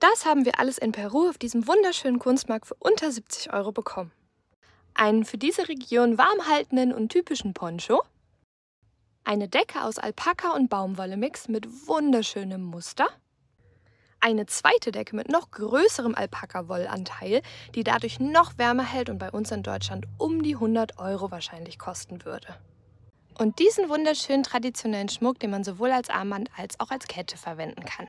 Das haben wir alles in Peru auf diesem wunderschönen Kunstmarkt für unter 70 Euro bekommen. Einen für diese Region warmhaltenden und typischen Poncho, eine Decke aus Alpaka- und Baumwolle-Mix mit wunderschönem Muster, eine zweite Decke mit noch größerem Alpaka-Wollanteil, die dadurch noch wärmer hält und bei uns in Deutschland um die 100 Euro wahrscheinlich kosten würde. Und diesen wunderschönen traditionellen Schmuck, den man sowohl als Armband als auch als Kette verwenden kann.